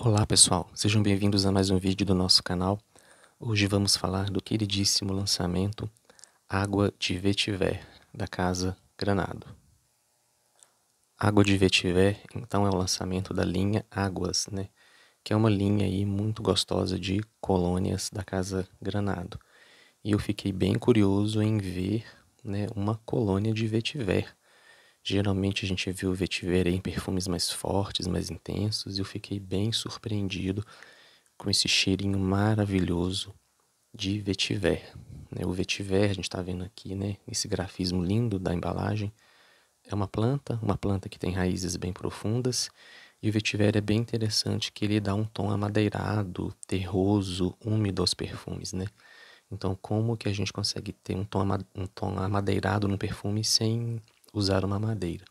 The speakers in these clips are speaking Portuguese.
Olá pessoal, sejam bem-vindos a mais um vídeo do nosso canal. Hoje vamos falar do queridíssimo lançamento Água de Vetiver, da Casa Granado. Água de Vetiver, então, é o lançamento da linha Águas, né? Que é uma linha aí muito gostosa de colônias da Casa Granado. E eu fiquei bem curioso em ver né, uma colônia de Vetiver. Geralmente a gente viu o vetiver em perfumes mais fortes, mais intensos, e eu fiquei bem surpreendido com esse cheirinho maravilhoso de vetiver. Né? O vetiver, a gente está vendo aqui, né? Esse grafismo lindo da embalagem. É uma planta, uma planta que tem raízes bem profundas. E o vetiver é bem interessante que ele dá um tom amadeirado, terroso, úmido aos perfumes, né? Então, como que a gente consegue ter um tom, um tom amadeirado no perfume sem usar uma madeira.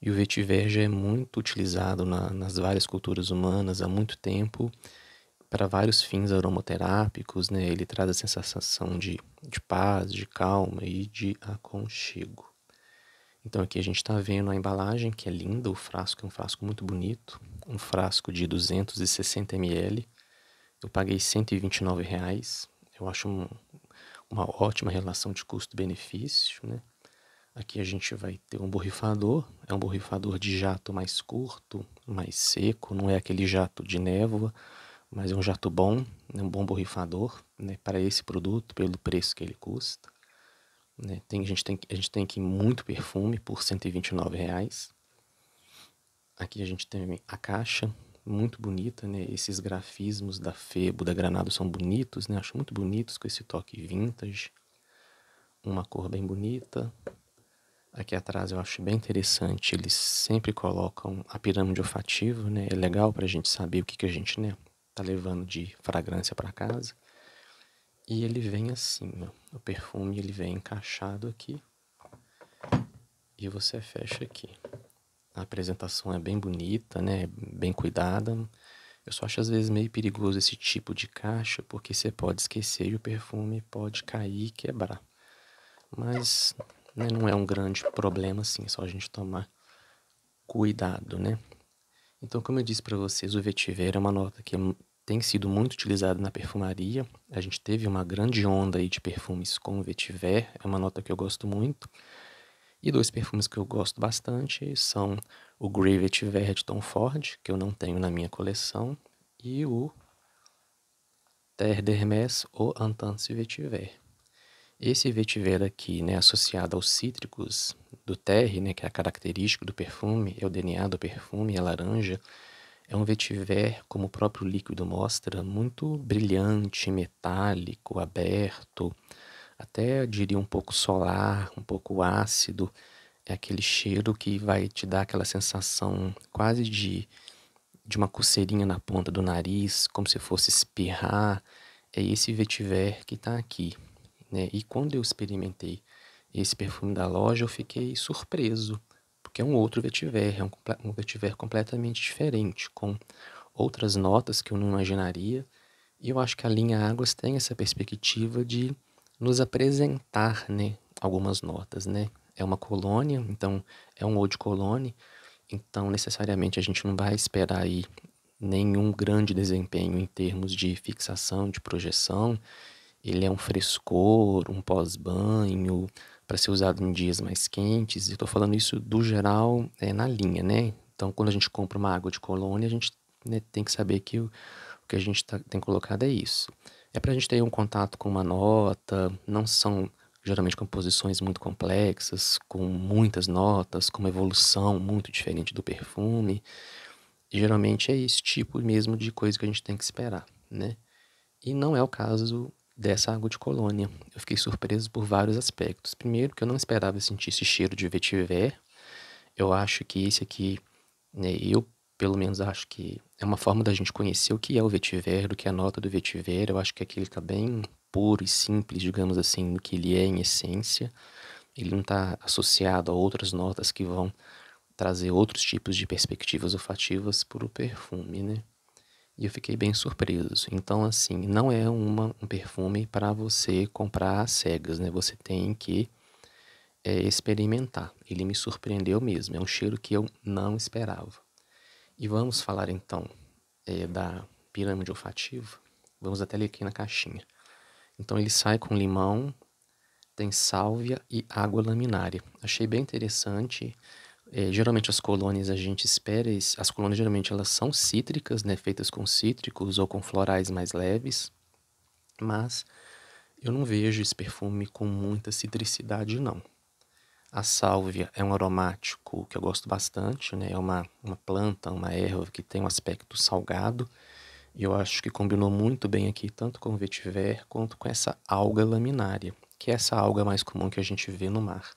E o vetiver já é muito utilizado na, nas várias culturas humanas há muito tempo para vários fins aromoterápicos, né? Ele traz a sensação de, de paz, de calma e de aconchego. Então aqui a gente está vendo a embalagem, que é linda, o frasco é um frasco muito bonito, um frasco de 260 ml. Eu paguei R$ reais. Eu acho um, uma ótima relação de custo-benefício, né? Aqui a gente vai ter um borrifador, é um borrifador de jato mais curto, mais seco, não é aquele jato de névoa, mas é um jato bom, é um bom borrifador né, para esse produto, pelo preço que ele custa. Né? Tem, a, gente tem, a gente tem aqui muito perfume por R$ reais. Aqui a gente tem a caixa, muito bonita, né? Esses grafismos da Febo, da Granado são bonitos, né? Acho muito bonitos com esse toque vintage. Uma cor bem bonita, Aqui atrás eu acho bem interessante, eles sempre colocam a pirâmide olfativa, né? É legal para a gente saber o que, que a gente né, tá levando de fragrância para casa. E ele vem assim, ó. o perfume ele vem encaixado aqui e você fecha aqui. A apresentação é bem bonita, né? Bem cuidada. Eu só acho às vezes meio perigoso esse tipo de caixa, porque você pode esquecer e o perfume pode cair e quebrar. Mas né? Não é um grande problema, assim, é só a gente tomar cuidado, né? Então, como eu disse para vocês, o vetiver é uma nota que tem sido muito utilizada na perfumaria. A gente teve uma grande onda aí de perfumes com o vetiver, é uma nota que eu gosto muito. E dois perfumes que eu gosto bastante são o Grey Vetiver de Tom Ford, que eu não tenho na minha coleção, e o Terre d'Hermès ou Antance Vetiver. Esse vetiver aqui, né, associado aos cítricos do terre, né, que é característico do perfume, é o DNA do perfume, é laranja, é um vetiver, como o próprio líquido mostra, muito brilhante, metálico, aberto, até diria um pouco solar, um pouco ácido. É aquele cheiro que vai te dar aquela sensação quase de, de uma coceirinha na ponta do nariz, como se fosse espirrar. É esse vetiver que está aqui. Né? E quando eu experimentei esse perfume da loja, eu fiquei surpreso, porque é um outro vetiver, é um, um vetiver completamente diferente, com outras notas que eu não imaginaria. E eu acho que a linha Águas tem essa perspectiva de nos apresentar né, algumas notas. Né? É uma colônia, então é um de colônia, então necessariamente a gente não vai esperar aí nenhum grande desempenho em termos de fixação, de projeção ele é um frescor, um pós-banho, para ser usado em dias mais quentes. Eu estou falando isso do geral é, na linha, né? Então, quando a gente compra uma água de colônia, a gente né, tem que saber que o, o que a gente tá, tem colocado é isso. É para a gente ter um contato com uma nota, não são geralmente composições muito complexas, com muitas notas, com uma evolução muito diferente do perfume. E, geralmente é esse tipo mesmo de coisa que a gente tem que esperar, né? E não é o caso dessa água de colônia. Eu fiquei surpreso por vários aspectos. Primeiro, que eu não esperava sentir esse cheiro de vetiver. Eu acho que esse aqui, né, eu pelo menos acho que é uma forma da gente conhecer o que é o vetiver, do que é a nota do vetiver. Eu acho que aqui ele está bem puro e simples, digamos assim, do que ele é em essência. Ele não está associado a outras notas que vão trazer outros tipos de perspectivas olfativas para o perfume, né? E eu fiquei bem surpreso. Então, assim, não é uma, um perfume para você comprar cegas, né? Você tem que é, experimentar. Ele me surpreendeu mesmo. É um cheiro que eu não esperava. E vamos falar então é, da pirâmide olfativa. Vamos até ler aqui na caixinha. Então, ele sai com limão, tem sálvia e água laminária. Achei bem interessante. É, geralmente as colônias a gente espera, as colônias geralmente elas são cítricas, né, feitas com cítricos ou com florais mais leves, mas eu não vejo esse perfume com muita citricidade não. A sálvia é um aromático que eu gosto bastante, né, é uma, uma planta, uma erva que tem um aspecto salgado, e eu acho que combinou muito bem aqui tanto com o vetiver quanto com essa alga laminária, que é essa alga mais comum que a gente vê no mar.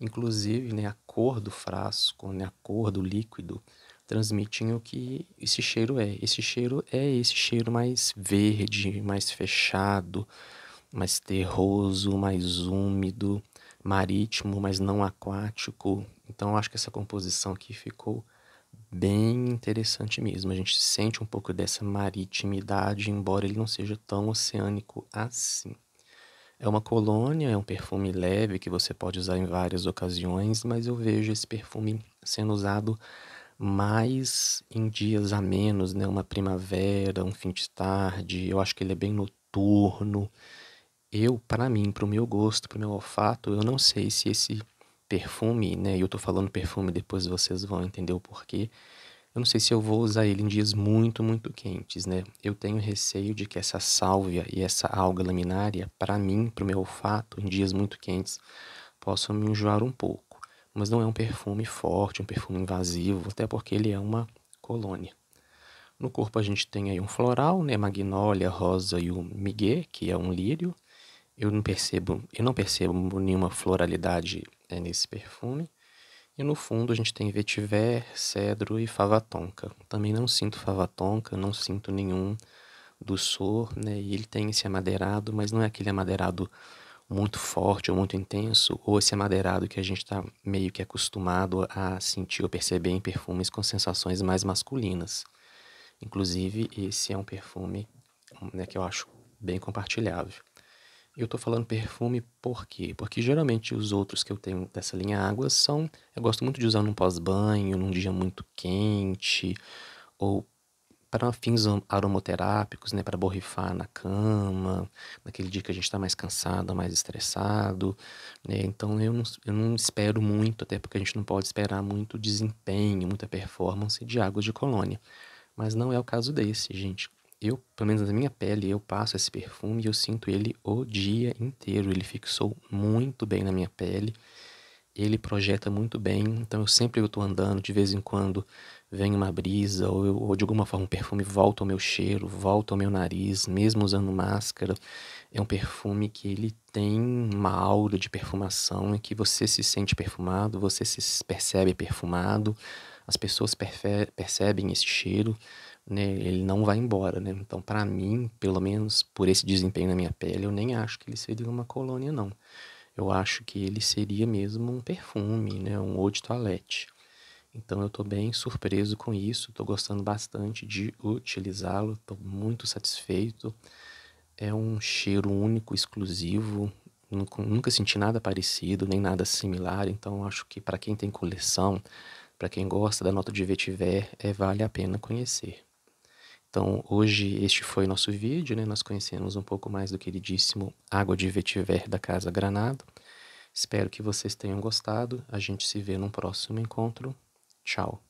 Inclusive, né, a cor do frasco, né, a cor do líquido, transmitem o que esse cheiro é. Esse cheiro é esse cheiro mais verde, mais fechado, mais terroso, mais úmido, marítimo, mas não aquático. Então, acho que essa composição aqui ficou bem interessante mesmo. A gente sente um pouco dessa maritimidade, embora ele não seja tão oceânico assim. É uma colônia, é um perfume leve que você pode usar em várias ocasiões, mas eu vejo esse perfume sendo usado mais em dias a menos, né? Uma primavera, um fim de tarde. Eu acho que ele é bem noturno. Eu, para mim, para o meu gosto, para o meu olfato, eu não sei se esse perfume, né? Eu tô falando perfume, depois vocês vão entender o porquê. Eu não sei se eu vou usar ele em dias muito, muito quentes, né? Eu tenho receio de que essa sálvia e essa alga laminária, para mim, para o meu olfato, em dias muito quentes, possam me enjoar um pouco. Mas não é um perfume forte, um perfume invasivo, até porque ele é uma colônia. No corpo a gente tem aí um floral, né? Magnólia, rosa e o migué, que é um lírio. Eu não percebo, eu não percebo nenhuma floralidade né, nesse perfume. E no fundo a gente tem vetiver, cedro e fava tonka. Também não sinto fava tonka, não sinto nenhum do sor, né? E ele tem esse amadeirado, mas não é aquele amadeirado muito forte ou muito intenso, ou esse amadeirado que a gente está meio que acostumado a sentir ou perceber em perfumes com sensações mais masculinas. Inclusive, esse é um perfume né, que eu acho bem compartilhável. Eu estou falando perfume por quê? Porque geralmente os outros que eu tenho dessa linha água são. Eu gosto muito de usar num pós-banho, num dia muito quente, ou para fins aromoterápicos, né? Para borrifar na cama, naquele dia que a gente está mais cansado, mais estressado, né? Então eu não, eu não espero muito, até porque a gente não pode esperar muito desempenho, muita performance de águas de colônia. Mas não é o caso desse, gente eu, pelo menos na minha pele, eu passo esse perfume e eu sinto ele o dia inteiro. Ele fixou muito bem na minha pele. Ele projeta muito bem, então eu sempre eu estou andando, de vez em quando vem uma brisa ou, eu, ou de alguma forma um perfume volta ao meu cheiro, volta ao meu nariz, mesmo usando máscara. É um perfume que ele tem uma aura de perfumação em que você se sente perfumado, você se percebe perfumado, as pessoas percebem esse cheiro né, ele não vai embora, né? Então, para mim, pelo menos por esse desempenho na minha pele, eu nem acho que ele seria uma colônia, não. Eu acho que ele seria mesmo um perfume, né, um eau de toilette. Então, eu estou bem surpreso com isso, estou gostando bastante de utilizá-lo, estou muito satisfeito. É um cheiro único, exclusivo, nunca, nunca senti nada parecido, nem nada similar, então acho que para quem tem coleção, para quem gosta da nota de vetiver, é, vale a pena conhecer. Então, hoje este foi nosso vídeo, né? Nós conhecemos um pouco mais do queridíssimo Água de Vetiver da Casa Granado. Espero que vocês tenham gostado. A gente se vê num próximo encontro. Tchau.